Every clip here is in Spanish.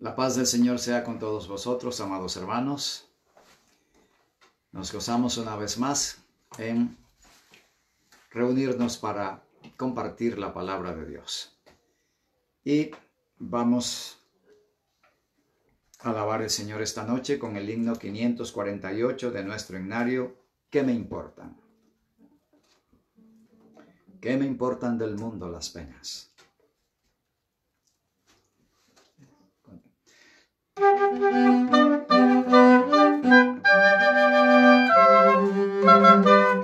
La paz del Señor sea con todos vosotros, amados hermanos. Nos gozamos una vez más en reunirnos para compartir la palabra de Dios. Y vamos a alabar al Señor esta noche con el himno 548 de nuestro himnario, ¿qué me importan? ¿Qué me importan del mundo las penas? Thank you.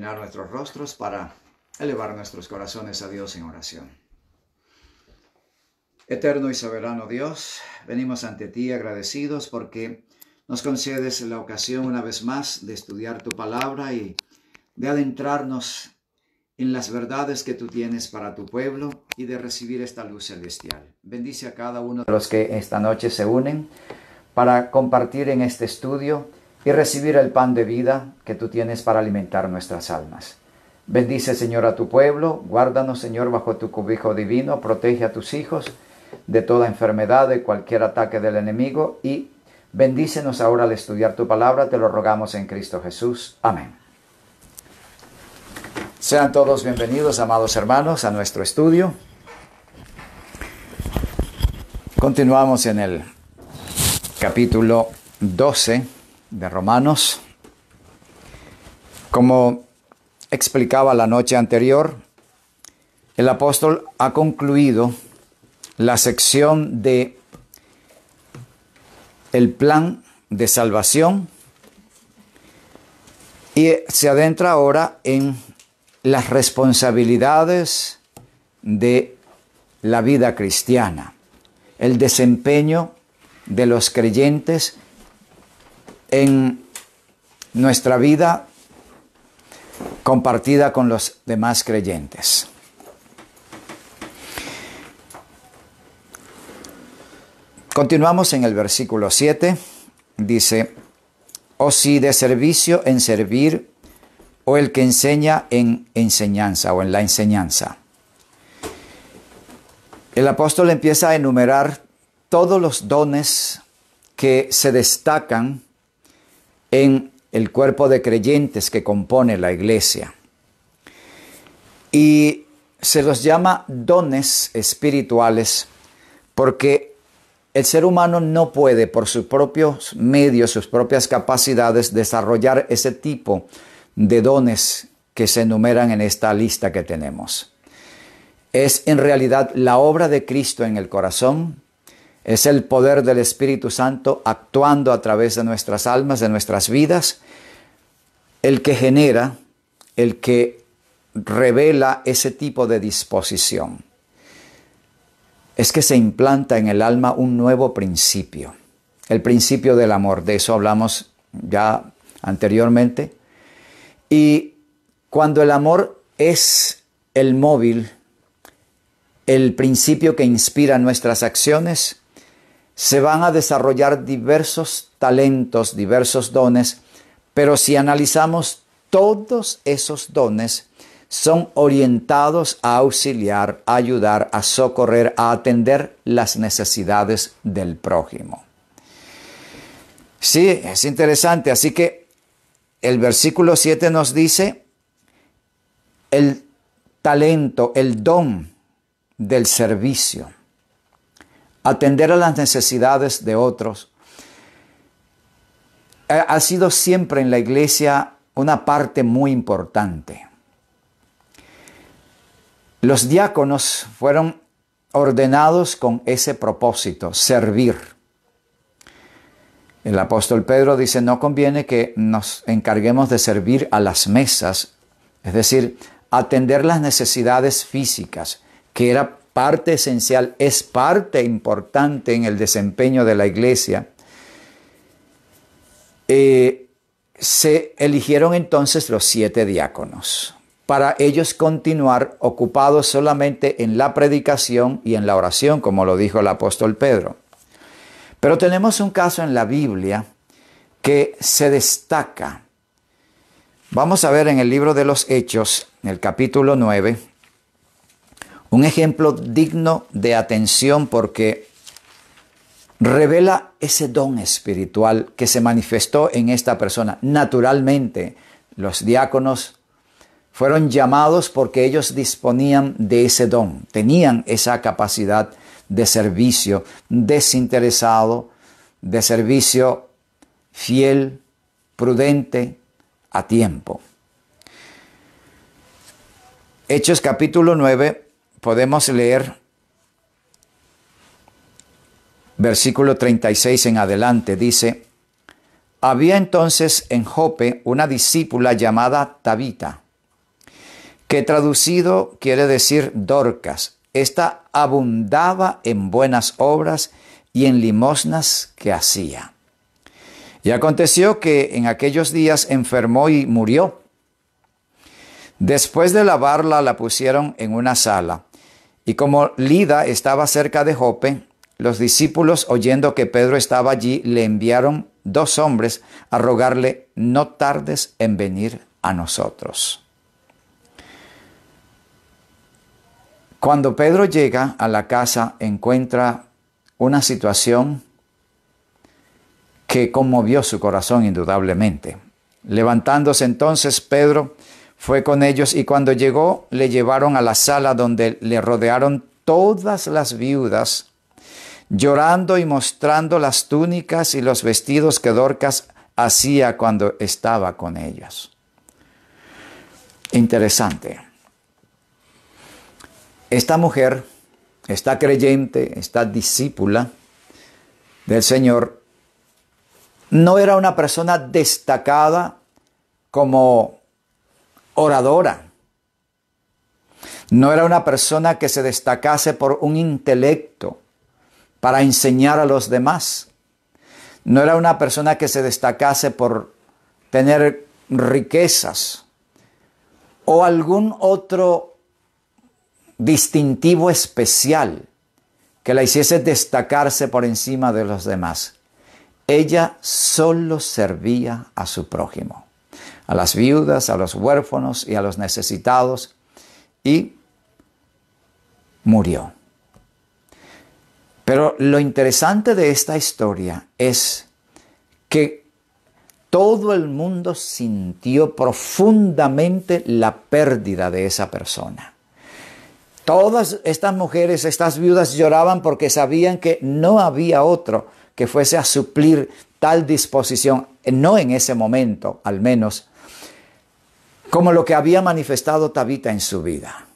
nuestros rostros para elevar nuestros corazones a Dios en oración. Eterno y soberano Dios, venimos ante ti agradecidos porque nos concedes la ocasión una vez más de estudiar tu palabra y de adentrarnos en las verdades que tú tienes para tu pueblo y de recibir esta luz celestial. Bendice a cada uno de los que esta noche se unen para compartir en este estudio y recibir el pan de vida que tú tienes para alimentar nuestras almas. Bendice, Señor, a tu pueblo, guárdanos, Señor, bajo tu cubijo divino, protege a tus hijos de toda enfermedad, de cualquier ataque del enemigo y bendícenos ahora al estudiar tu palabra, te lo rogamos en Cristo Jesús. Amén. Sean todos bienvenidos, amados hermanos, a nuestro estudio. Continuamos en el capítulo 12 de Romanos. Como explicaba la noche anterior, el apóstol ha concluido la sección de el plan de salvación y se adentra ahora en las responsabilidades de la vida cristiana, el desempeño de los creyentes en nuestra vida compartida con los demás creyentes. Continuamos en el versículo 7, dice, o oh si de servicio en servir, o el que enseña en enseñanza o en la enseñanza. El apóstol empieza a enumerar todos los dones que se destacan en el cuerpo de creyentes que compone la iglesia. Y se los llama dones espirituales porque el ser humano no puede por sus propios medios, sus propias capacidades desarrollar ese tipo de dones que se enumeran en esta lista que tenemos. Es en realidad la obra de Cristo en el corazón es el poder del Espíritu Santo actuando a través de nuestras almas, de nuestras vidas, el que genera, el que revela ese tipo de disposición. Es que se implanta en el alma un nuevo principio, el principio del amor, de eso hablamos ya anteriormente. Y cuando el amor es el móvil, el principio que inspira nuestras acciones, se van a desarrollar diversos talentos, diversos dones, pero si analizamos todos esos dones, son orientados a auxiliar, a ayudar, a socorrer, a atender las necesidades del prójimo. Sí, es interesante. Así que el versículo 7 nos dice, el talento, el don del servicio atender a las necesidades de otros. Ha sido siempre en la iglesia una parte muy importante. Los diáconos fueron ordenados con ese propósito, servir. El apóstol Pedro dice, no conviene que nos encarguemos de servir a las mesas, es decir, atender las necesidades físicas, que era parte esencial, es parte importante en el desempeño de la iglesia. Eh, se eligieron entonces los siete diáconos para ellos continuar ocupados solamente en la predicación y en la oración, como lo dijo el apóstol Pedro. Pero tenemos un caso en la Biblia que se destaca. Vamos a ver en el libro de los Hechos, en el capítulo 9, un ejemplo digno de atención porque revela ese don espiritual que se manifestó en esta persona. Naturalmente, los diáconos fueron llamados porque ellos disponían de ese don, tenían esa capacidad de servicio desinteresado, de servicio fiel, prudente, a tiempo. Hechos capítulo 9, podemos leer versículo 36 en adelante, dice, había entonces en Jope una discípula llamada Tabita, que traducido quiere decir Dorcas. Esta abundaba en buenas obras y en limosnas que hacía. Y aconteció que en aquellos días enfermó y murió. Después de lavarla la pusieron en una sala y como Lida estaba cerca de Jope, los discípulos, oyendo que Pedro estaba allí, le enviaron dos hombres a rogarle, no tardes en venir a nosotros. Cuando Pedro llega a la casa, encuentra una situación que conmovió su corazón indudablemente. Levantándose entonces Pedro, fue con ellos y cuando llegó le llevaron a la sala donde le rodearon todas las viudas, llorando y mostrando las túnicas y los vestidos que Dorcas hacía cuando estaba con ellas. Interesante. Esta mujer, esta creyente, esta discípula del Señor, no era una persona destacada como oradora. No era una persona que se destacase por un intelecto para enseñar a los demás. No era una persona que se destacase por tener riquezas o algún otro distintivo especial que la hiciese destacarse por encima de los demás. Ella solo servía a su prójimo a las viudas, a los huérfanos y a los necesitados, y murió. Pero lo interesante de esta historia es que todo el mundo sintió profundamente la pérdida de esa persona. Todas estas mujeres, estas viudas lloraban porque sabían que no había otro que fuese a suplir tal disposición, no en ese momento al menos, como lo que había manifestado Tabita en su vida.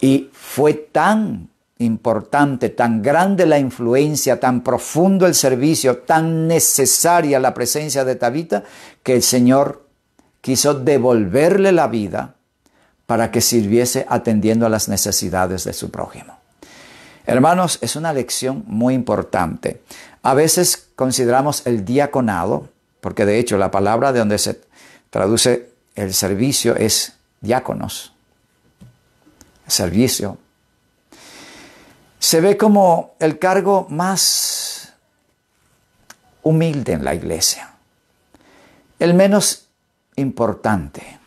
Y fue tan importante, tan grande la influencia, tan profundo el servicio, tan necesaria la presencia de Tabita, que el Señor quiso devolverle la vida para que sirviese atendiendo a las necesidades de su prójimo. Hermanos, es una lección muy importante. A veces consideramos el diaconado, porque de hecho la palabra de donde se traduce el servicio es diáconos. Servicio. Se ve como el cargo más humilde en la iglesia, el menos importante.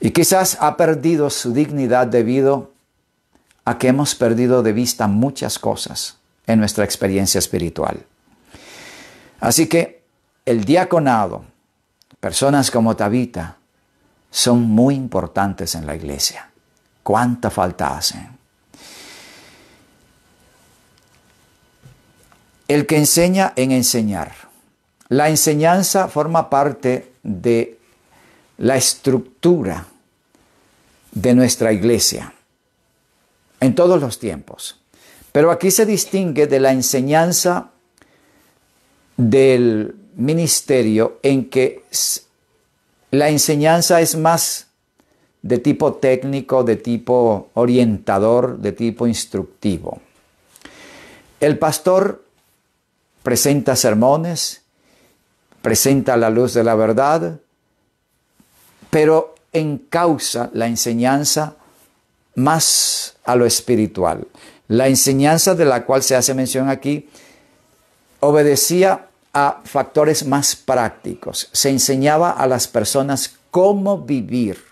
Y quizás ha perdido su dignidad debido a que hemos perdido de vista muchas cosas en nuestra experiencia espiritual. Así que el diaconado Personas como Tabita son muy importantes en la iglesia. ¿Cuánta falta hacen? El que enseña en enseñar. La enseñanza forma parte de la estructura de nuestra iglesia en todos los tiempos. Pero aquí se distingue de la enseñanza del ministerio en que la enseñanza es más de tipo técnico, de tipo orientador, de tipo instructivo. El pastor presenta sermones, presenta la luz de la verdad, pero encausa la enseñanza más a lo espiritual. La enseñanza de la cual se hace mención aquí obedecía a factores más prácticos. Se enseñaba a las personas cómo vivir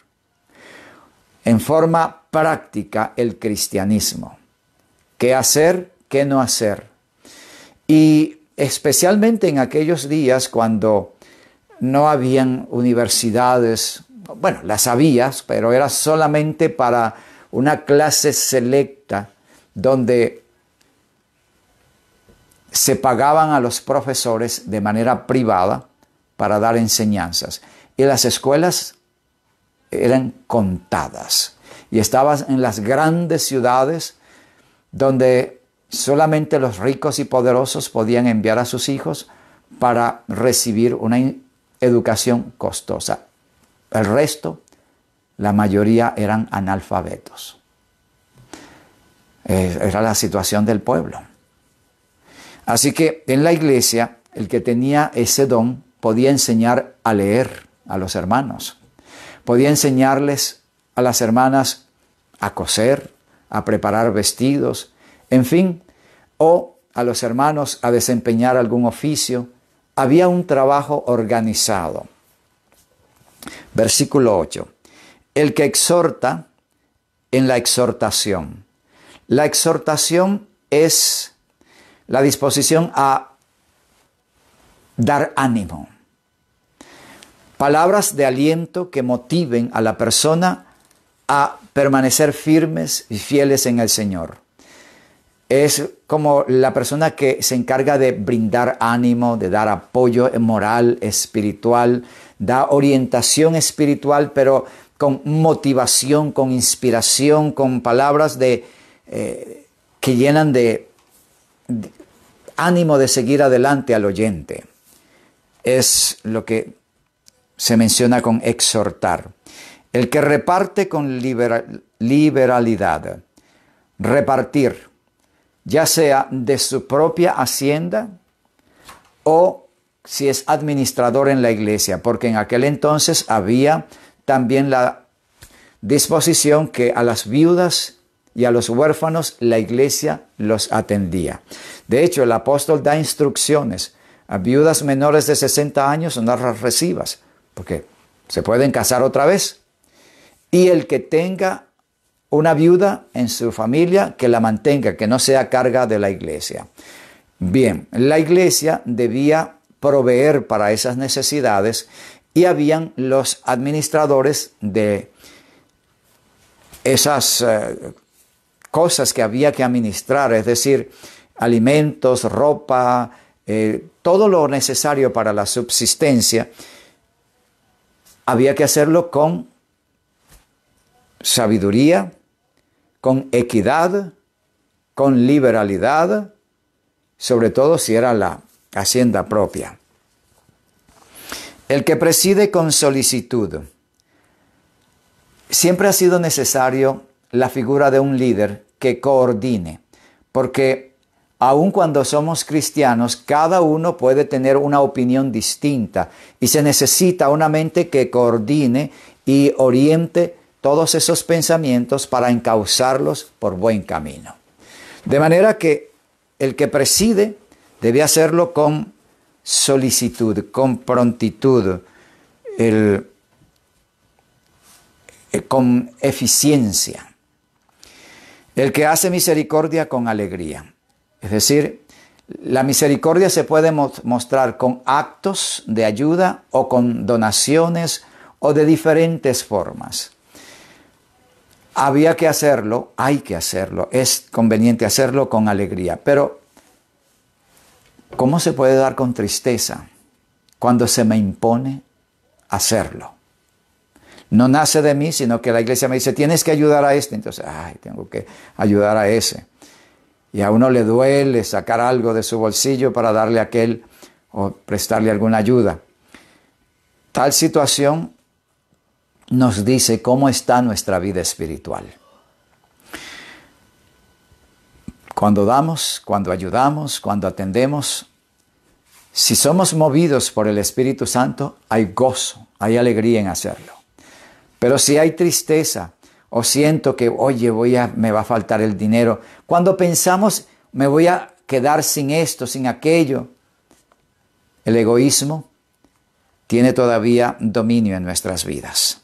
en forma práctica el cristianismo. ¿Qué hacer? ¿Qué no hacer? Y especialmente en aquellos días cuando no habían universidades, bueno, las había, pero era solamente para una clase selecta donde se pagaban a los profesores de manera privada para dar enseñanzas y las escuelas eran contadas y estabas en las grandes ciudades donde solamente los ricos y poderosos podían enviar a sus hijos para recibir una educación costosa. El resto, la mayoría eran analfabetos. Eh, era la situación del pueblo. Así que en la iglesia, el que tenía ese don podía enseñar a leer a los hermanos, podía enseñarles a las hermanas a coser, a preparar vestidos, en fin, o a los hermanos a desempeñar algún oficio. Había un trabajo organizado. Versículo 8. El que exhorta en la exhortación. La exhortación es la disposición a dar ánimo. Palabras de aliento que motiven a la persona a permanecer firmes y fieles en el Señor. Es como la persona que se encarga de brindar ánimo, de dar apoyo moral, espiritual, da orientación espiritual, pero con motivación, con inspiración, con palabras de, eh, que llenan de, ánimo de seguir adelante al oyente. Es lo que se menciona con exhortar. El que reparte con liberalidad. Repartir, ya sea de su propia hacienda o si es administrador en la iglesia, porque en aquel entonces había también la disposición que a las viudas y a los huérfanos la iglesia los atendía. De hecho, el apóstol da instrucciones a viudas menores de 60 años, no las recibas, porque se pueden casar otra vez. Y el que tenga una viuda en su familia, que la mantenga, que no sea carga de la iglesia. Bien, la iglesia debía proveer para esas necesidades y habían los administradores de esas eh, cosas que había que administrar, es decir, alimentos, ropa, eh, todo lo necesario para la subsistencia, había que hacerlo con sabiduría, con equidad, con liberalidad, sobre todo si era la hacienda propia. El que preside con solicitud. Siempre ha sido necesario la figura de un líder que coordine, porque aun cuando somos cristianos, cada uno puede tener una opinión distinta y se necesita una mente que coordine y oriente todos esos pensamientos para encauzarlos por buen camino. De manera que el que preside debe hacerlo con solicitud, con prontitud, eh, con eficiencia. El que hace misericordia con alegría. Es decir, la misericordia se puede mostrar con actos de ayuda o con donaciones o de diferentes formas. Había que hacerlo, hay que hacerlo, es conveniente hacerlo con alegría, pero ¿cómo se puede dar con tristeza cuando se me impone hacerlo? no nace de mí, sino que la iglesia me dice, tienes que ayudar a este. Entonces, ay, tengo que ayudar a ese. Y a uno le duele sacar algo de su bolsillo para darle a aquel o prestarle alguna ayuda. Tal situación nos dice cómo está nuestra vida espiritual. Cuando damos, cuando ayudamos, cuando atendemos, si somos movidos por el Espíritu Santo, hay gozo, hay alegría en hacerlo. Pero si hay tristeza o siento que, oye, voy a, me va a faltar el dinero, cuando pensamos, me voy a quedar sin esto, sin aquello, el egoísmo tiene todavía dominio en nuestras vidas.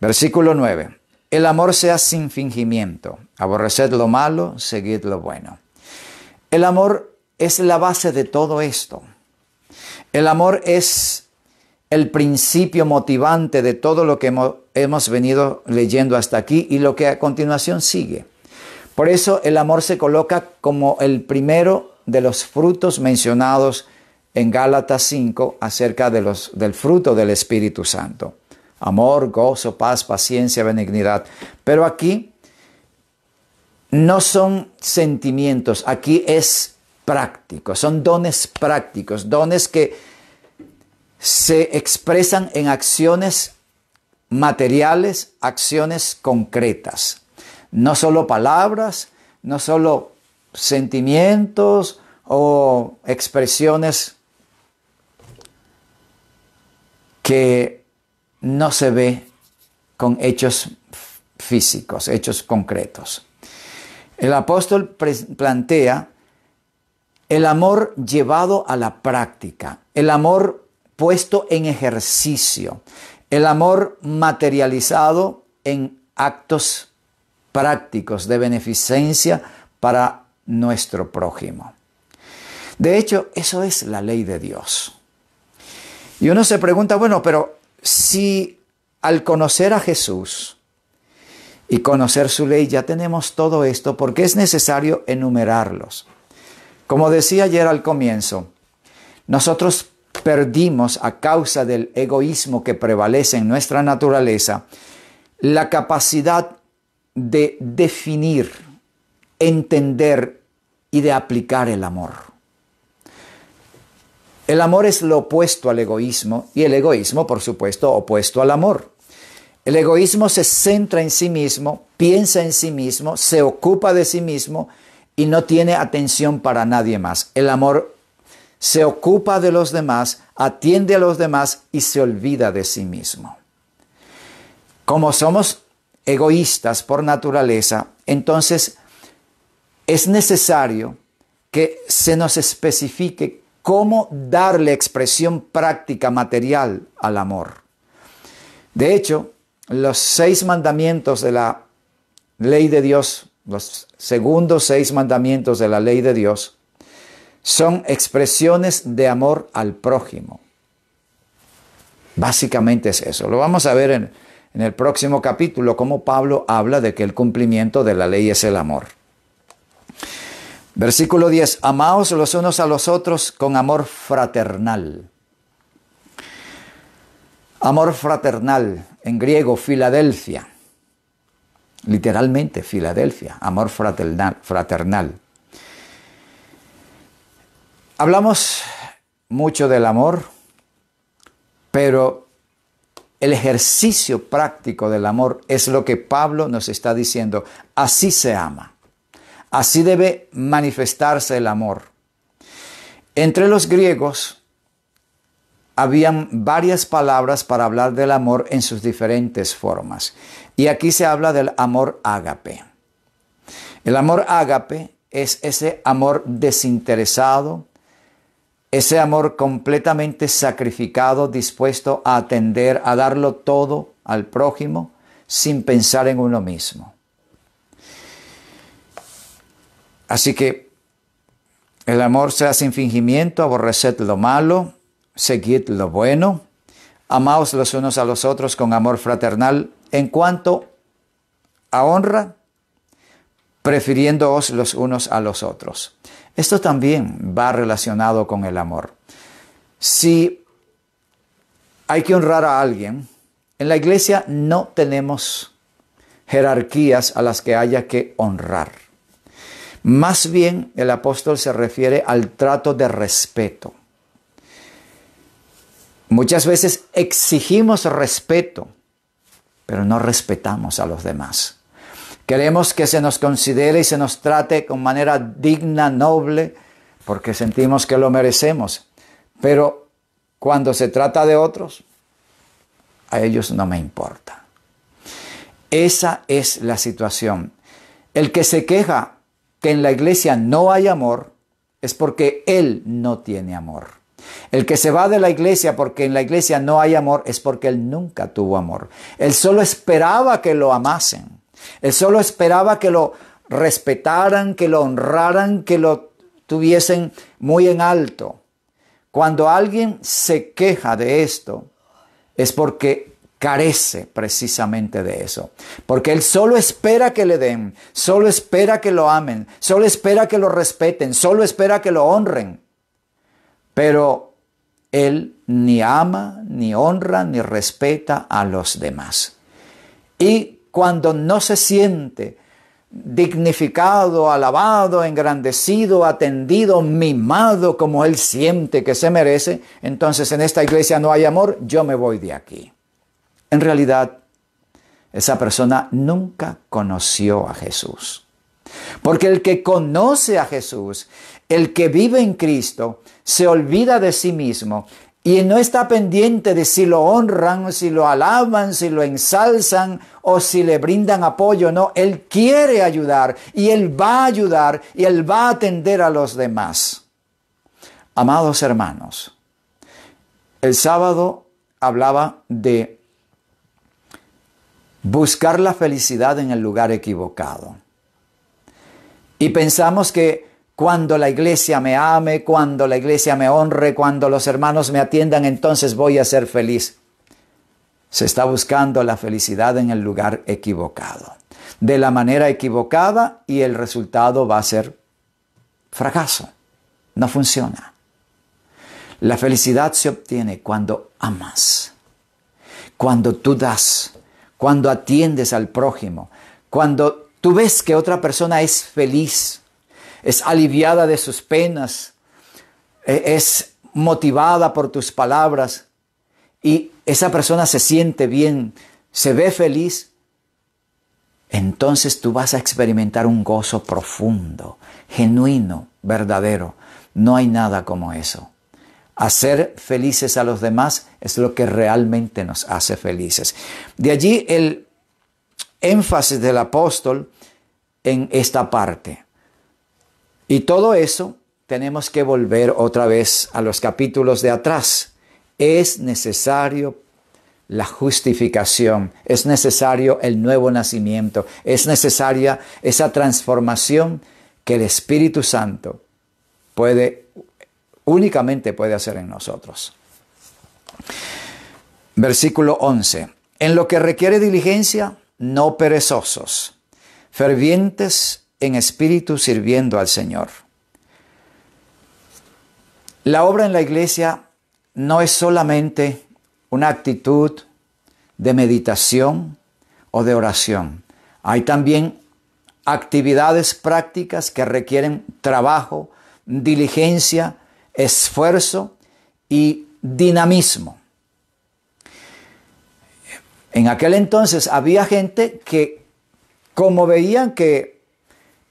Versículo 9. El amor sea sin fingimiento. Aborreced lo malo, seguid lo bueno. El amor es la base de todo esto. El amor es el principio motivante de todo lo que hemos, venido leyendo hasta aquí y lo que a continuación sigue. Por eso el amor se coloca como el primero de los frutos mencionados en Gálatas 5 acerca de los, del fruto del Espíritu Santo. Amor, gozo, paz, paciencia, benignidad. Pero aquí no son sentimientos, aquí es práctico, son dones prácticos, dones que se expresan en acciones materiales, acciones concretas. No solo palabras, no solo sentimientos o expresiones que no se ve con hechos físicos, hechos concretos. El apóstol plantea el amor llevado a la práctica, el amor puesto en ejercicio, el amor materializado en actos prácticos de beneficencia para nuestro prójimo. De hecho, eso es la ley de Dios. Y uno se pregunta, bueno, pero si al conocer a Jesús y conocer su ley ya tenemos todo esto, ¿por qué es necesario enumerarlos? Como decía ayer al comienzo, nosotros perdimos a causa del egoísmo que prevalece en nuestra naturaleza la capacidad de definir, entender y de aplicar el amor. El amor es lo opuesto al egoísmo y el egoísmo, por supuesto, opuesto al amor. El egoísmo se centra en sí mismo, piensa en sí mismo, se ocupa de sí mismo y no tiene atención para nadie más. El amor se ocupa de los demás, atiende a los demás y se olvida de sí mismo. Como somos egoístas por naturaleza, entonces es necesario que se nos especifique cómo darle expresión práctica material al amor. De hecho, los seis mandamientos de la ley de Dios, los segundos seis mandamientos de la ley de Dios, son expresiones de amor al prójimo. Básicamente es eso. Lo vamos a ver en, el próximo capítulo, cómo Pablo habla de que el cumplimiento de la ley es el amor. Versículo 10. Amaos los unos a los otros con amor fraternal. Amor fraternal, en griego, Filadelfia. Literalmente, Filadelfia, amor fraternal. fraternal. Hablamos mucho del amor, pero el ejercicio práctico del amor es lo que Pablo nos está diciendo. Así se ama. Así debe manifestarse el amor. Entre los griegos habían varias palabras para hablar del amor en sus diferentes formas. Y aquí se habla del amor ágape. El amor ágape es ese amor desinteresado, ese amor completamente sacrificado, dispuesto a atender, a darlo todo al prójimo, sin pensar en uno mismo. Así que el amor sea sin fingimiento, aborreced lo malo, seguid lo bueno, amaos los unos a los otros con amor fraternal. En cuanto a honra, prefiriéndoos los unos a los otros. Esto también va relacionado con el amor. Si hay que honrar a alguien, en la iglesia no tenemos jerarquías a las que haya que honrar. Más bien el apóstol se refiere al trato de respeto. Muchas veces exigimos respeto, pero no respetamos a los demás. Queremos que se nos considere y se nos trate con manera digna, noble, porque sentimos que lo merecemos. Pero cuando se trata de otros, a ellos no me importa. Esa es la situación. El que se queja que en la iglesia no hay amor es porque él no tiene amor. El que se va de la iglesia porque en la iglesia no hay amor es porque él nunca tuvo amor. Él solo esperaba que lo amasen. Él solo esperaba que lo respetaran, que lo honraran, que lo tuviesen muy en alto. Cuando alguien se queja de esto, es porque carece precisamente de eso. Porque él solo espera que le den, solo espera que lo amen, solo espera que lo respeten, solo espera que lo honren. Pero él ni ama, ni honra, ni respeta a los demás. Y cuando no se siente dignificado, alabado, engrandecido, atendido, mimado como él siente que se merece, entonces en esta iglesia no hay amor, yo me voy de aquí. En realidad, esa persona nunca conoció a Jesús. Porque el que conoce a Jesús, el que vive en Cristo, se olvida de sí mismo y no está pendiente de si lo honran, si lo alaban, si lo ensalzan o si le brindan apoyo. No, Él quiere ayudar y Él va a ayudar y Él va a atender a los demás. Amados hermanos, el sábado hablaba de buscar la felicidad en el lugar equivocado. Y pensamos que cuando la iglesia me ame, cuando la iglesia me honre, cuando los hermanos me atiendan, entonces voy a ser feliz. Se está buscando la felicidad en el lugar equivocado, de la manera equivocada y el resultado va a ser fracaso. No funciona. La felicidad se obtiene cuando amas, cuando tú das, cuando atiendes al prójimo, cuando tú ves que otra persona es feliz es aliviada de sus penas, e-, es motivada por tus palabras y esa persona se siente bien, se ve feliz, entonces tú vas a experimentar un gozo profundo, genuino, verdadero. No hay nada como eso. Hacer felices a los demás es lo que realmente nos hace felices. De allí el énfasis del apóstol en esta parte. Y todo eso tenemos que volver otra vez a los capítulos de atrás. Es necesario la justificación, es necesario el nuevo nacimiento, es necesaria esa transformación que el Espíritu Santo puede únicamente puede hacer en nosotros. Versículo 11. En lo que requiere diligencia, no perezosos, fervientes en espíritu sirviendo al Señor. La obra en la iglesia no es solamente una actitud de meditación o de oración. Hay también actividades prácticas que requieren trabajo, diligencia, esfuerzo y dinamismo. En aquel entonces había gente que, como veían que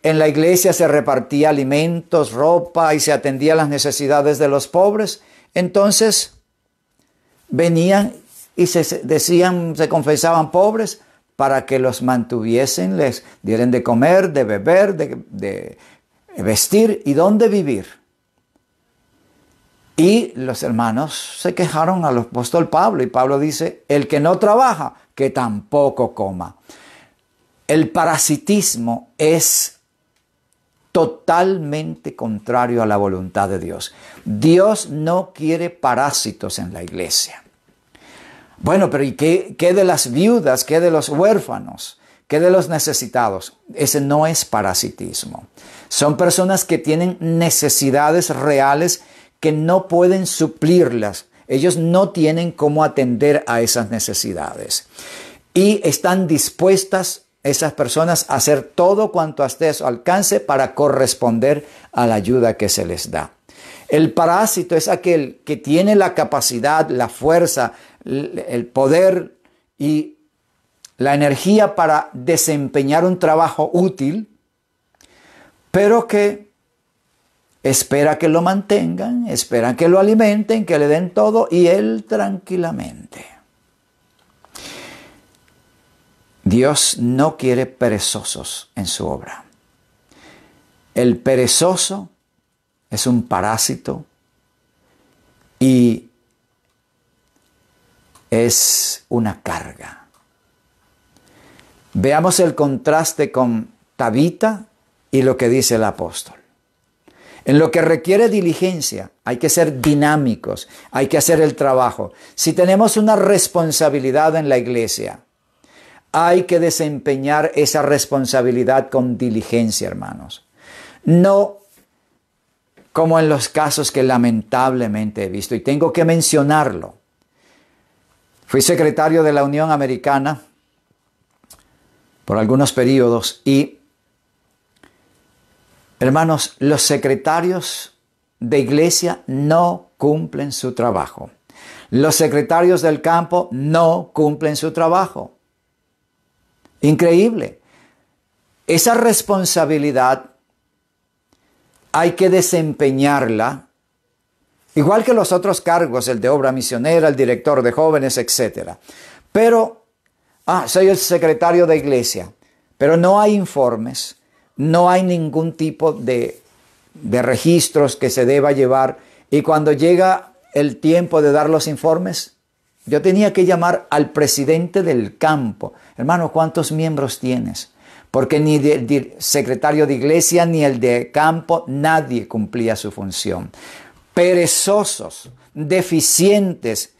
en la iglesia se repartía alimentos, ropa y se atendía las necesidades de los pobres. Entonces venían y se decían, se confesaban pobres para que los mantuviesen, les dieran de comer, de beber, de, vestir y dónde vivir. Y los hermanos se quejaron al apóstol Pablo y Pablo dice, el que no trabaja, que tampoco coma. El parasitismo es totalmente contrario a la voluntad de Dios. Dios no quiere parásitos en la iglesia. Bueno, pero ¿y qué, qué de las viudas? ¿Qué de los huérfanos? ¿Qué de los necesitados? Ese no es parasitismo. Son personas que tienen necesidades reales que no pueden suplirlas. Ellos no tienen cómo atender a esas necesidades. Y están dispuestas esas personas hacer todo cuanto esté su alcance para corresponder a la ayuda que se les da. El parásito es aquel que tiene la capacidad, la fuerza, el poder y la energía para desempeñar un trabajo útil, pero que espera que lo mantengan, espera que lo alimenten, que le den todo y él tranquilamente. Dios no quiere perezosos en su obra. El perezoso es un parásito y es una carga. Veamos el contraste con Tabita y lo que dice el apóstol. En lo que requiere diligencia, hay que ser dinámicos, hay que hacer el trabajo. Si tenemos una responsabilidad en la iglesia, hay que desempeñar esa responsabilidad con diligencia, hermanos. No como en los casos que lamentablemente he visto, y tengo que mencionarlo. Fui secretario de la Unión Americana por algunos periodos y, hermanos, los secretarios de iglesia no cumplen su trabajo. Los secretarios del campo no cumplen su trabajo. Increíble. Esa responsabilidad hay que desempeñarla, igual que los otros cargos, el de obra misionera, el director de jóvenes, etc. Pero, ah, soy el secretario de iglesia, pero no hay informes, no hay ningún tipo de, de registros que se deba llevar. Y cuando llega el tiempo de dar los informes, yo tenía que llamar al presidente del campo. Hermano, ¿cuántos miembros tienes? Porque ni el secretario de iglesia ni el de campo, nadie cumplía su función. Perezosos, deficientes,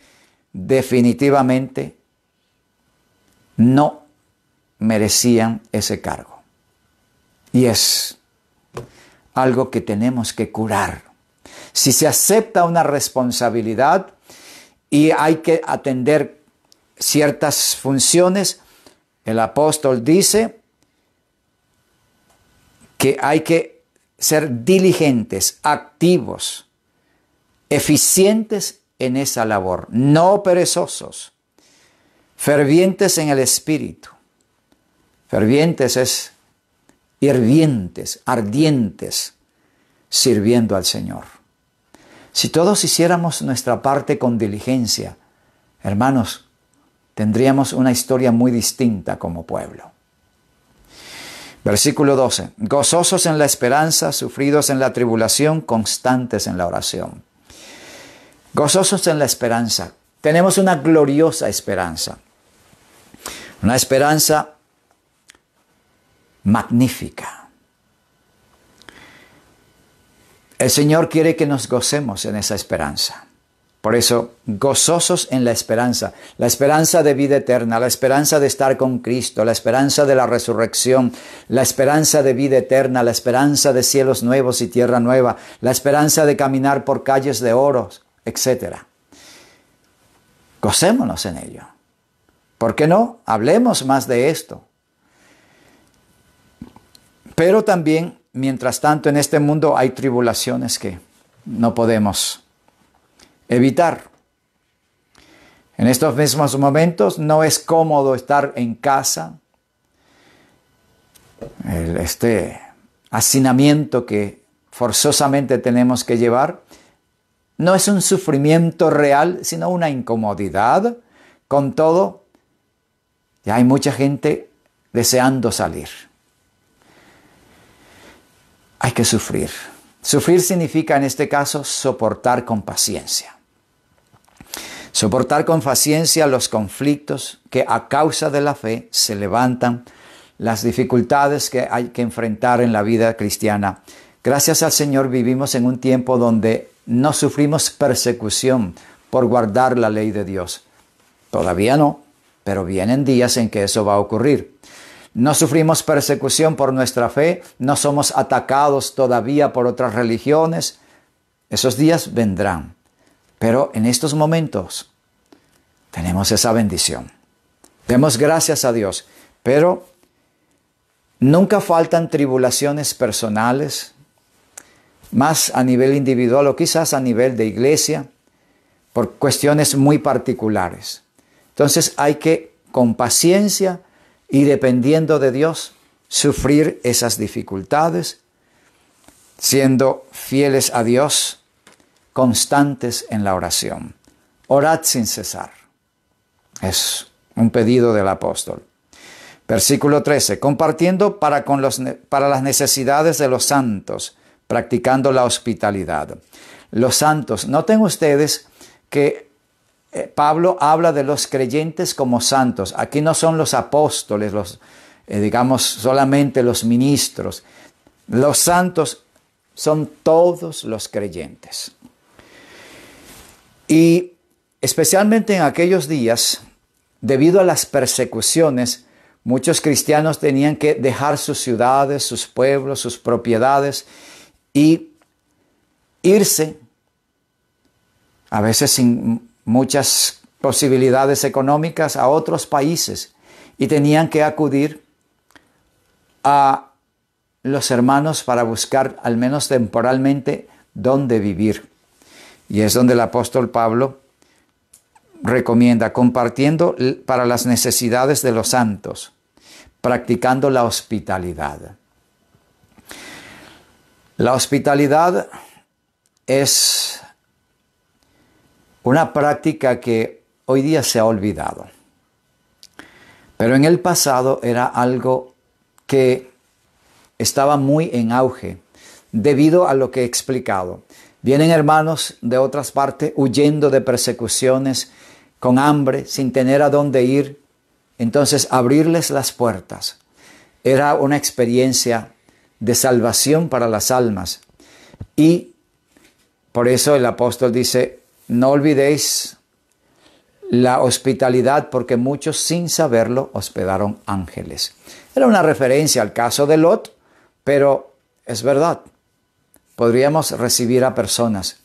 definitivamente no merecían ese cargo. Y es algo que tenemos que curar. Si se acepta una responsabilidad, y hay que atender ciertas funciones. El apóstol dice que hay que ser diligentes, activos, eficientes en esa labor, no perezosos, fervientes en el espíritu. Fervientes es hirvientes, ardientes, sirviendo al Señor. Si todos hiciéramos nuestra parte con diligencia, hermanos, tendríamos una historia muy distinta como pueblo. Versículo 12. Gozosos en la esperanza, sufridos en la tribulación, constantes en la oración. Gozosos en la esperanza. Tenemos una gloriosa esperanza. Una esperanza magnífica El Señor quiere que nos gocemos en esa esperanza. Por eso, gozosos en la esperanza, la esperanza de vida eterna, la esperanza de estar con Cristo, la esperanza de la resurrección, la esperanza de vida eterna, la esperanza de cielos nuevos y tierra nueva, la esperanza de caminar por calles de oro, etc. Gocémonos en ello. ¿Por qué no? Hablemos más de esto. Pero también Mientras tanto, en este mundo hay tribulaciones que no podemos evitar. En estos mismos momentos no es cómodo estar en casa. este hacinamiento que forzosamente tenemos que llevar no es un sufrimiento real, sino una incomodidad. Con todo, ya hay mucha gente deseando salir hay que sufrir. Sufrir significa en este caso soportar con paciencia. Soportar con paciencia los conflictos que a causa de la fe se levantan, las dificultades que hay que enfrentar en la vida cristiana. Gracias al Señor vivimos en un tiempo donde no sufrimos persecución por guardar la ley de Dios. Todavía no, pero vienen días en que eso va a ocurrir. No sufrimos persecución por nuestra fe, no somos atacados todavía por otras religiones. Esos días vendrán. Pero en estos momentos tenemos esa bendición. Demos gracias a Dios. Pero nunca faltan tribulaciones personales, más a nivel individual o quizás a nivel de iglesia, por cuestiones muy particulares. Entonces hay que con paciencia y dependiendo de Dios, sufrir esas dificultades, siendo fieles a Dios, constantes en la oración. Orad sin cesar. Es un pedido del apóstol. Versículo 13. Compartiendo para, con los, para las necesidades de los santos, practicando la hospitalidad. Los santos, noten ustedes que eh, Pablo habla de los creyentes como santos. Aquí no son los apóstoles, los, eh, digamos, solamente los ministros. Los santos son todos los creyentes. Y especialmente en aquellos días, debido a las persecuciones, muchos cristianos tenían que dejar sus ciudades, sus pueblos, sus propiedades y irse, a veces sin muchas posibilidades económicas a otros países y tenían que acudir a los hermanos para buscar al menos temporalmente dónde vivir. Y es donde el apóstol Pablo recomienda compartiendo para las necesidades de los santos, practicando la hospitalidad. La hospitalidad es una práctica que hoy día se ha olvidado. Pero en el pasado era algo que estaba muy en auge debido a lo que he explicado. Vienen hermanos de otras partes huyendo de persecuciones, con hambre, sin tener a dónde ir. Entonces abrirles las puertas era una experiencia de salvación para las almas. Y por eso el apóstol dice, no olvidéis la hospitalidad porque muchos sin saberlo hospedaron ángeles. Era una referencia al caso de Lot, pero es verdad. Podríamos recibir a personas.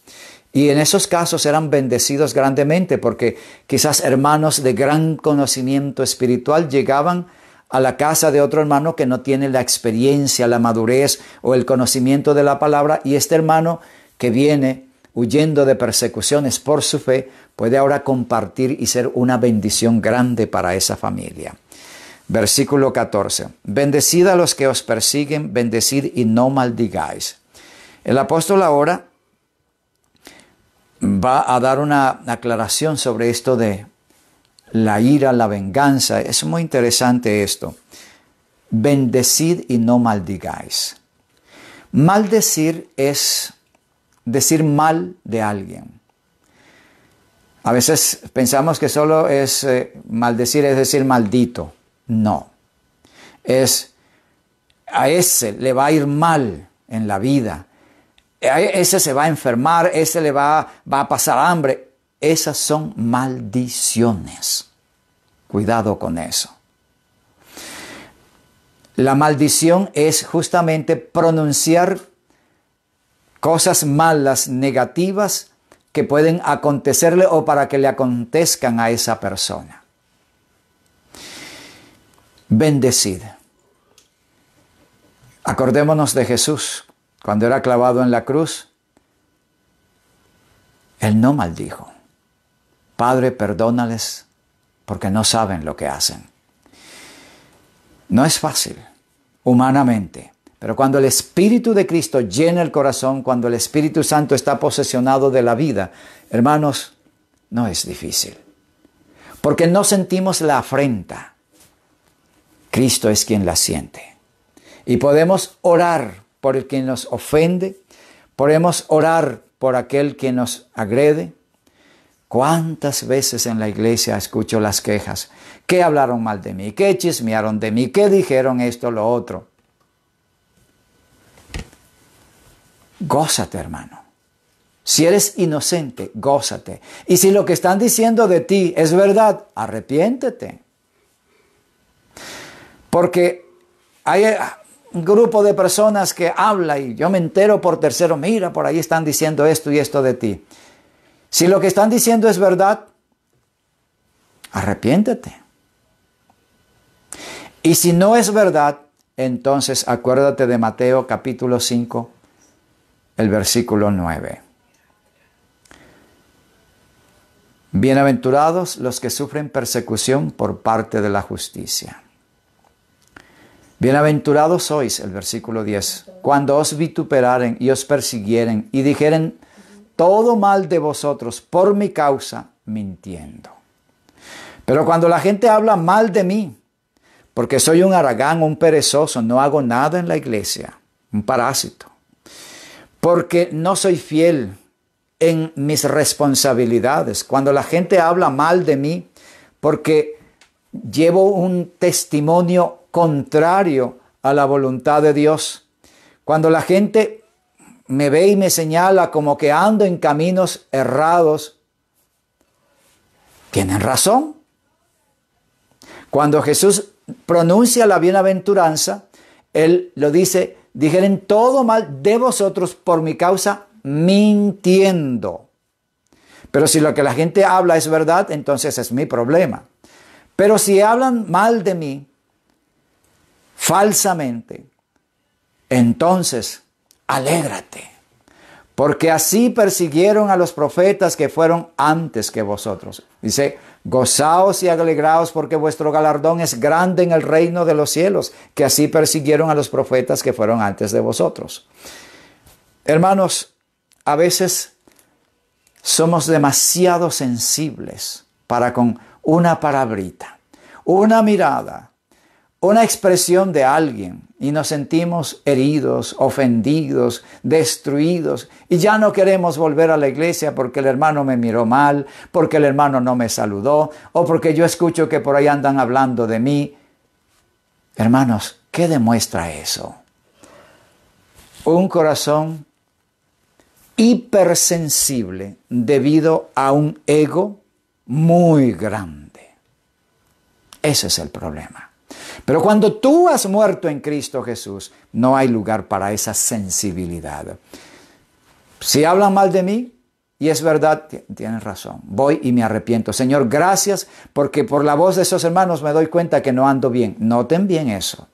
Y en esos casos eran bendecidos grandemente porque quizás hermanos de gran conocimiento espiritual llegaban a la casa de otro hermano que no tiene la experiencia, la madurez o el conocimiento de la palabra y este hermano que viene huyendo de persecuciones por su fe, puede ahora compartir y ser una bendición grande para esa familia. Versículo 14. Bendecid a los que os persiguen, bendecid y no maldigáis. El apóstol ahora va a dar una aclaración sobre esto de la ira, la venganza. Es muy interesante esto. Bendecid y no maldigáis. Maldecir es decir mal de alguien. A veces pensamos que solo es eh, maldecir, es decir, maldito. No. Es a ese le va a ir mal en la vida. A ese se va a enfermar, ese le va, va a pasar hambre. Esas son maldiciones. Cuidado con eso. La maldición es justamente pronunciar cosas malas, negativas que pueden acontecerle o para que le acontezcan a esa persona. Bendecid. Acordémonos de Jesús cuando era clavado en la cruz. Él no maldijo. Padre, perdónales porque no saben lo que hacen. No es fácil, humanamente pero cuando el Espíritu de Cristo llena el corazón, cuando el Espíritu Santo está posesionado de la vida, hermanos, no es difícil. Porque no sentimos la afrenta. Cristo es quien la siente. Y podemos orar por el que nos ofende, podemos orar por aquel que nos agrede. ¿Cuántas veces en la iglesia escucho las quejas? ¿Qué hablaron mal de mí? ¿Qué chismearon de mí? ¿Qué dijeron esto, o lo otro? gózate, hermano. Si eres inocente, gózate. Y si lo que están diciendo de ti es verdad, arrepiéntete. Porque hay eh, un grupo de personas que habla y yo me entero por tercero, mira, por ahí están diciendo esto y esto de ti. Si lo que están diciendo es verdad, arrepiéntete. Y si no es verdad, entonces acuérdate de Mateo capítulo 5, el versículo 9. Bienaventurados los que sufren persecución por parte de la justicia. Bienaventurados sois, el versículo 10, cuando os vituperaren y os persiguieren y dijeren todo mal de vosotros por mi causa, mintiendo. Pero cuando la gente habla mal de mí, porque soy un aragán, un perezoso, no hago nada en la iglesia, un parásito, porque no soy fiel en mis responsabilidades. Cuando la gente habla mal de mí, porque llevo un testimonio contrario a la voluntad de Dios. Cuando la gente me ve y me señala como que ando en caminos errados, tienen razón. Cuando Jesús pronuncia la bienaventuranza, Él lo dice Dijeron, todo mal de vosotros por mi causa, mintiendo. Pero si lo que la gente habla es verdad, entonces es mi problema. Pero si hablan mal de mí, falsamente, entonces alégrate, porque así persiguieron a los profetas que fueron antes que vosotros. Dice, Gozaos y alegraos porque vuestro galardón es grande en el reino de los cielos, que así persiguieron a los profetas que fueron antes de vosotros. Hermanos, a veces somos demasiado sensibles para con una palabrita, una mirada, una expresión de alguien y nos sentimos heridos, ofendidos, destruidos y ya no queremos volver a la iglesia porque el hermano me miró mal, porque el hermano no me saludó o porque yo escucho que por ahí andan hablando de mí. Hermanos, ¿qué demuestra eso? Un corazón hipersensible debido a un ego muy grande. Ese es el problema. Pero cuando tú has muerto en Cristo Jesús, no hay lugar para esa sensibilidad. Si hablan mal de mí, y es verdad, tienen razón. Voy y me arrepiento. Señor, gracias porque por la voz de esos hermanos me doy cuenta que no ando bien. Noten bien eso.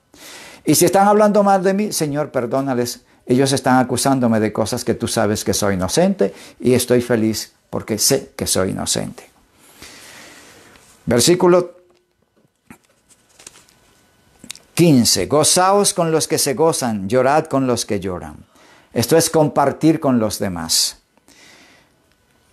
Y si están hablando mal de mí, Señor, perdónales. Ellos están acusándome de cosas que tú sabes que soy inocente y estoy feliz porque sé que soy inocente. Versículo 15. Gozaos con los que se gozan, llorad con los que lloran. Esto es compartir con los demás.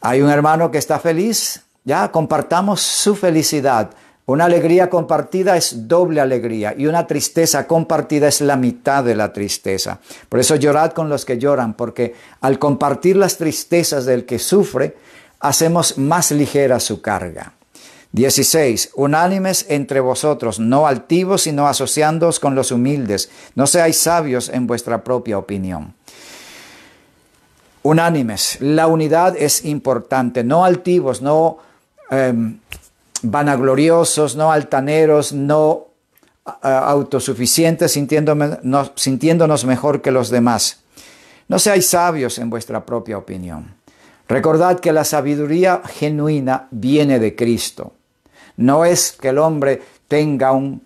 Hay un hermano que está feliz, ya compartamos su felicidad. Una alegría compartida es doble alegría y una tristeza compartida es la mitad de la tristeza. Por eso llorad con los que lloran, porque al compartir las tristezas del que sufre, hacemos más ligera su carga. 16. Unánimes entre vosotros, no altivos, sino asociándoos con los humildes. No seáis sabios en vuestra propia opinión. Unánimes, la unidad es importante, no altivos, no em, vanagloriosos, no altaneros, no autosuficientes, sintiéndonos mejor que los demás. No seáis sabios en vuestra propia opinión. Recordad que la sabiduría genuina viene de Cristo. No es que el hombre tenga un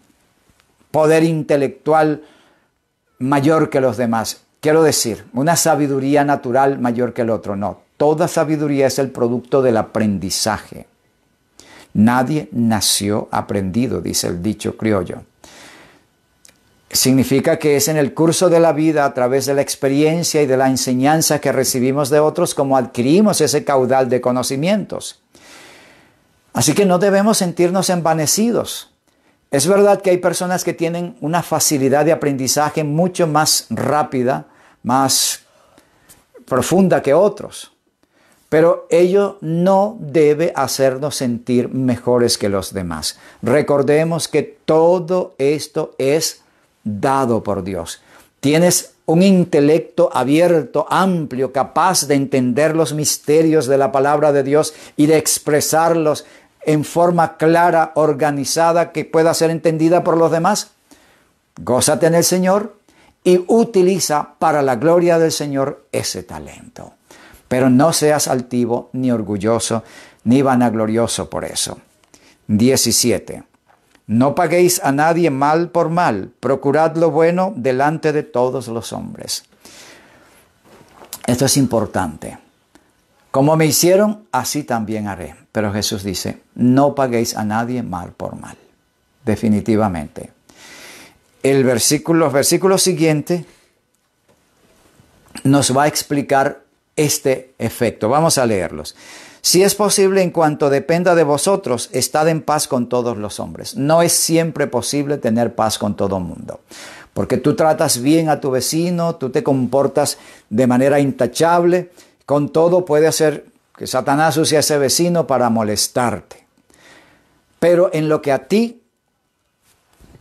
poder intelectual mayor que los demás. Quiero decir, una sabiduría natural mayor que el otro. No, toda sabiduría es el producto del aprendizaje. Nadie nació aprendido, dice el dicho criollo. Significa que es en el curso de la vida, a través de la experiencia y de la enseñanza que recibimos de otros, como adquirimos ese caudal de conocimientos. Así que no debemos sentirnos envanecidos. Es verdad que hay personas que tienen una facilidad de aprendizaje mucho más rápida, más profunda que otros, pero ello no debe hacernos sentir mejores que los demás. Recordemos que todo esto es dado por Dios. Tienes un intelecto abierto, amplio, capaz de entender los misterios de la palabra de Dios y de expresarlos en forma clara, organizada, que pueda ser entendida por los demás. Gózate en el Señor y utiliza para la gloria del Señor ese talento. Pero no seas altivo, ni orgulloso, ni vanaglorioso por eso. 17. No paguéis a nadie mal por mal, procurad lo bueno delante de todos los hombres. Esto es importante. Como me hicieron, así también haré. Pero Jesús dice, no paguéis a nadie mal por mal. Definitivamente. El versículo, siguiente nos va a explicar este efecto. Vamos a leerlos. Si es posible, en cuanto dependa de vosotros, estad en paz con todos los hombres. No es siempre posible tener paz con todo el mundo. Porque tú tratas bien a tu vecino, tú te comportas de manera intachable, con todo puede hacer que Satanás use a ese vecino para molestarte. Pero en lo que a ti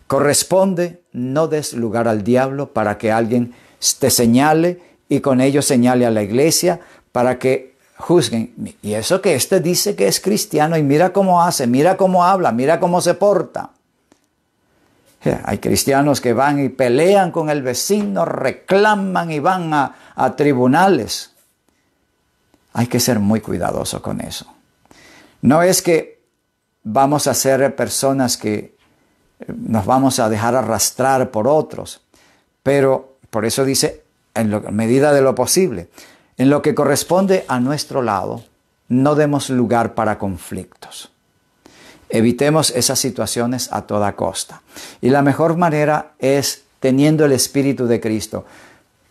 corresponde, no des lugar al diablo para que alguien te señale y con ello señale a la iglesia para que juzguen. Y eso que éste dice que es cristiano y mira cómo hace, mira cómo habla, mira cómo se porta. Hay cristianos que van y pelean con el vecino, reclaman y van a tribunales. Hay que ser muy cuidadoso con eso. No es que vamos a ser personas que eh, nos vamos a dejar arrastrar por otros, pero por eso dice, en lo, medida de lo posible, en lo que corresponde a nuestro lado, no demos lugar para conflictos. Evitemos esas situaciones a toda costa. Y la mejor manera es teniendo el Espíritu de Cristo,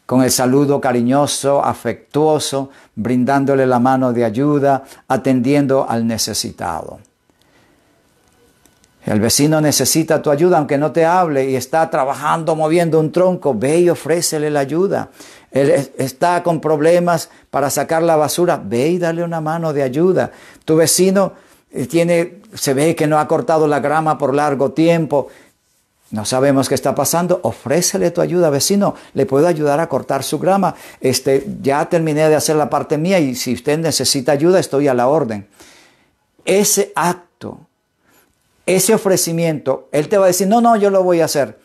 con el saludo cariñoso, afectuoso, brindándole la mano de ayuda, atendiendo al necesitado. El vecino necesita tu ayuda aunque no te hable y está trabajando, moviendo un tronco, ve y ofrécele la ayuda. Él está con problemas para sacar la basura, ve y dale una mano de ayuda. Tu vecino eh, tiene, se ve que no ha cortado la grama por largo tiempo, no sabemos qué está pasando, ofrécele tu ayuda, vecino, le puedo ayudar a cortar su grama. Este, ya terminé de hacer la parte mía y si usted necesita ayuda, estoy a la orden. Ese acto, ese ofrecimiento, él te va a decir, "No, no, yo lo voy a hacer."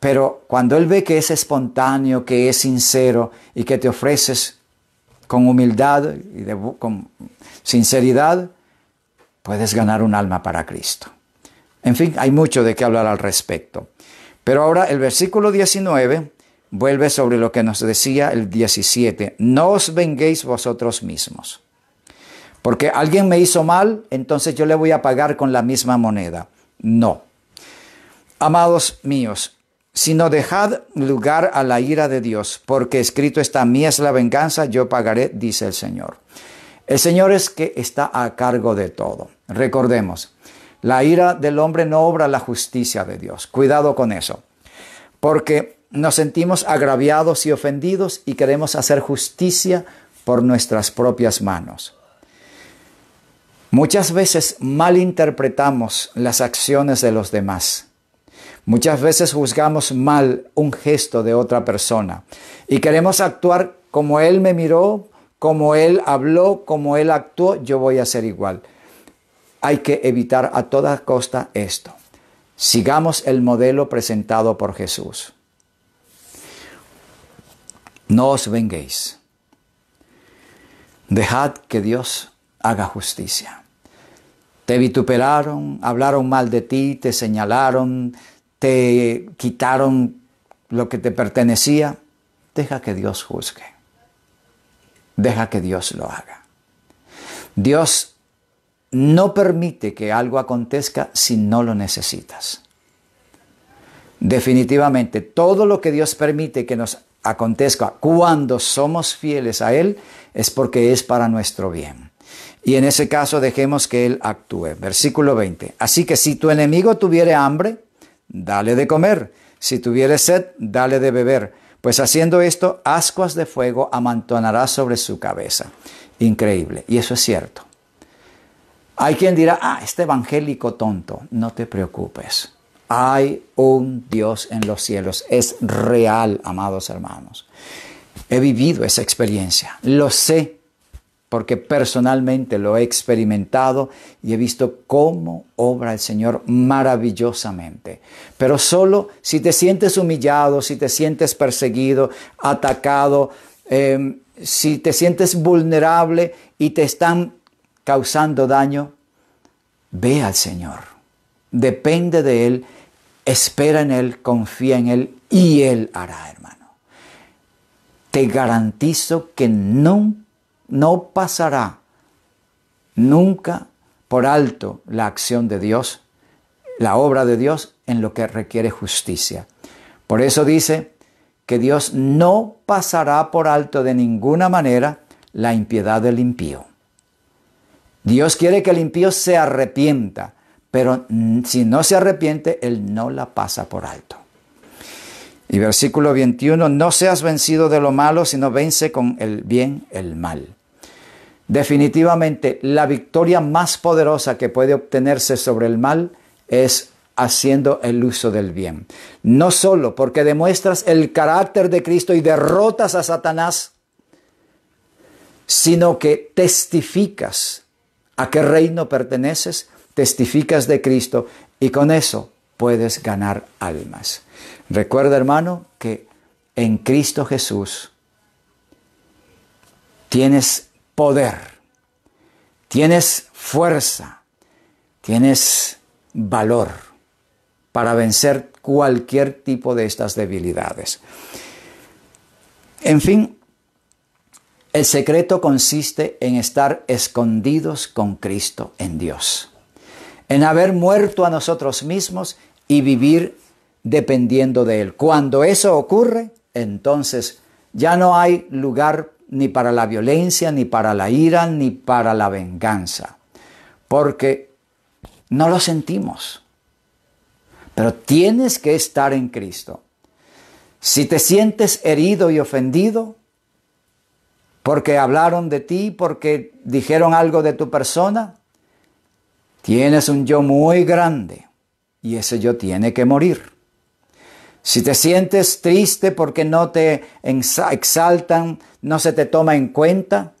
Pero cuando él ve que es espontáneo, que es sincero y que te ofreces con humildad y con sinceridad, puedes ganar un alma para Cristo. En fin, hay mucho de qué hablar al respecto. Pero ahora el versículo 19 vuelve sobre lo que nos decía el 17. No os venguéis vosotros mismos. Porque alguien me hizo mal, entonces yo le voy a pagar con la misma moneda. No. Amados míos, sino dejad lugar a la ira de Dios, porque escrito está, mía es la venganza, yo pagaré, dice el Señor. El Señor es que está a cargo de todo. Recordemos, la ira del hombre no obra la justicia de Dios. Cuidado con eso. Porque nos sentimos agraviados y ofendidos y queremos hacer justicia por nuestras propias manos. Muchas veces malinterpretamos las acciones de los demás. Muchas veces juzgamos mal un gesto de otra persona y queremos actuar como él me miró, como él habló, como él actuó, yo voy a ser igual hay que evitar a toda costa esto. Sigamos el modelo presentado por Jesús. No os venguéis. Dejad que Dios haga justicia. Te vituperaron, hablaron mal de ti, te señalaron, te quitaron lo que te pertenecía. Deja que Dios juzgue. Deja que Dios lo haga. Dios no permite que algo acontezca si no lo necesitas. Definitivamente, todo lo que Dios permite que nos acontezca cuando somos fieles a Él es porque es para nuestro bien. Y en ese caso dejemos que Él actúe. Versículo 20. Así que si tu enemigo tuviere hambre, dale de comer. Si tuviere sed, dale de beber. Pues haciendo esto, ascuas de fuego amontonarás sobre su cabeza. Increíble. Y eso es cierto. Hay quien dirá, ah, este evangélico tonto, no te preocupes. Hay un Dios en los cielos. Es real, amados hermanos. He vivido esa experiencia. Lo sé porque personalmente lo he experimentado y he visto cómo obra el Señor maravillosamente. Pero solo si te sientes humillado, si te sientes perseguido, atacado, em, si te sientes vulnerable y te están causando daño, ve al Señor. Depende de Él, espera en Él, confía en Él y Él hará, hermano. Te garantizo que no, no pasará nunca por alto la acción de Dios, la obra de Dios en lo que requiere justicia. Por eso dice que Dios no pasará por alto de ninguna manera la impiedad del impío. Dios quiere que el impío se arrepienta, pero si no se arrepiente, Él no la pasa por alto. Y versículo 21, no seas vencido de lo malo, sino vence con el bien el mal. Definitivamente, la victoria más poderosa que puede obtenerse sobre el mal es haciendo el uso del bien. No solo porque demuestras el carácter de Cristo y derrotas a Satanás, sino que testificas a qué reino perteneces, testificas de Cristo y con eso puedes ganar almas. Recuerda, hermano, que en Cristo Jesús tienes poder, tienes fuerza, tienes valor para vencer cualquier tipo de estas debilidades. En fin, el secreto consiste en estar escondidos con Cristo en Dios, en haber muerto a nosotros mismos y vivir dependiendo de Él. Cuando eso ocurre, entonces ya no hay lugar ni para la violencia, ni para la ira, ni para la venganza, porque no lo sentimos. Pero tienes que estar en Cristo. Si te sientes herido y ofendido, porque hablaron de ti, porque dijeron algo de tu persona. Tienes un yo muy grande y ese yo tiene que morir. Si te sientes triste porque no te exaltan, no se te toma en cuenta,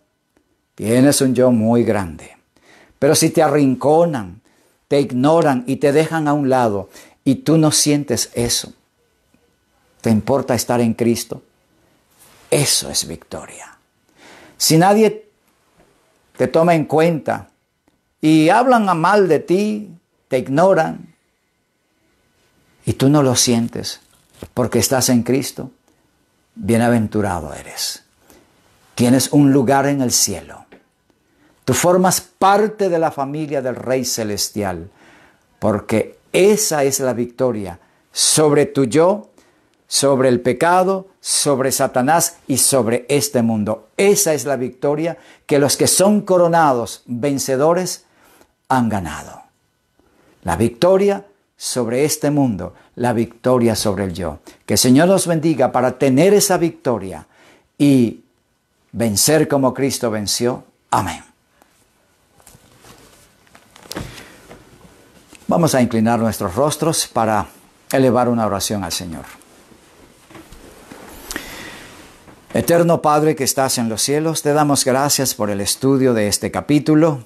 tienes un yo muy grande. Pero si te arrinconan, te ignoran y te dejan a un lado y tú no sientes eso, te importa estar en Cristo, eso es victoria. Si nadie te toma en cuenta y hablan a mal de ti, te ignoran y tú no lo sientes porque estás en Cristo, bienaventurado eres. Tienes un lugar en el cielo. Tú formas parte de la familia del Rey Celestial porque esa es la victoria sobre tu yo sobre el pecado, sobre Satanás y sobre este mundo. Esa es la victoria que los que son coronados vencedores han ganado. La victoria sobre este mundo, la victoria sobre el yo. Que el Señor nos bendiga para tener esa victoria y vencer como Cristo venció. Amén. Vamos a inclinar nuestros rostros para elevar una oración al Señor. Eterno Padre que estás en los cielos, te damos gracias por el estudio de este capítulo.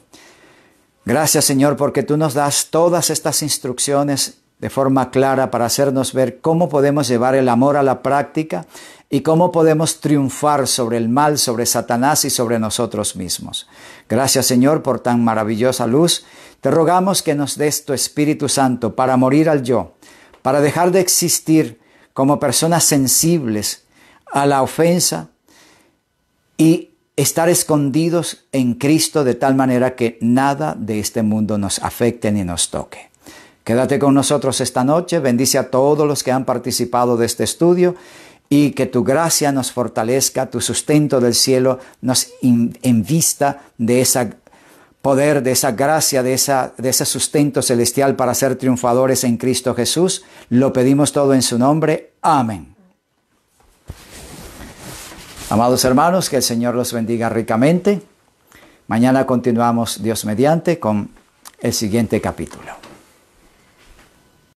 Gracias Señor porque tú nos das todas estas instrucciones de forma clara para hacernos ver cómo podemos llevar el amor a la práctica y cómo podemos triunfar sobre el mal, sobre Satanás y sobre nosotros mismos. Gracias Señor por tan maravillosa luz. Te rogamos que nos des tu Espíritu Santo para morir al yo, para dejar de existir como personas sensibles a la ofensa y estar escondidos en Cristo de tal manera que nada de este mundo nos afecte ni nos toque. Quédate con nosotros esta noche, bendice a todos los que han participado de este estudio y que tu gracia nos fortalezca, tu sustento del cielo nos invista de ese poder, de esa gracia, de, esa, de ese sustento celestial para ser triunfadores en Cristo Jesús. Lo pedimos todo en su nombre. Amén. Amados hermanos, que el Señor los bendiga ricamente. Mañana continuamos, Dios mediante, con el siguiente capítulo.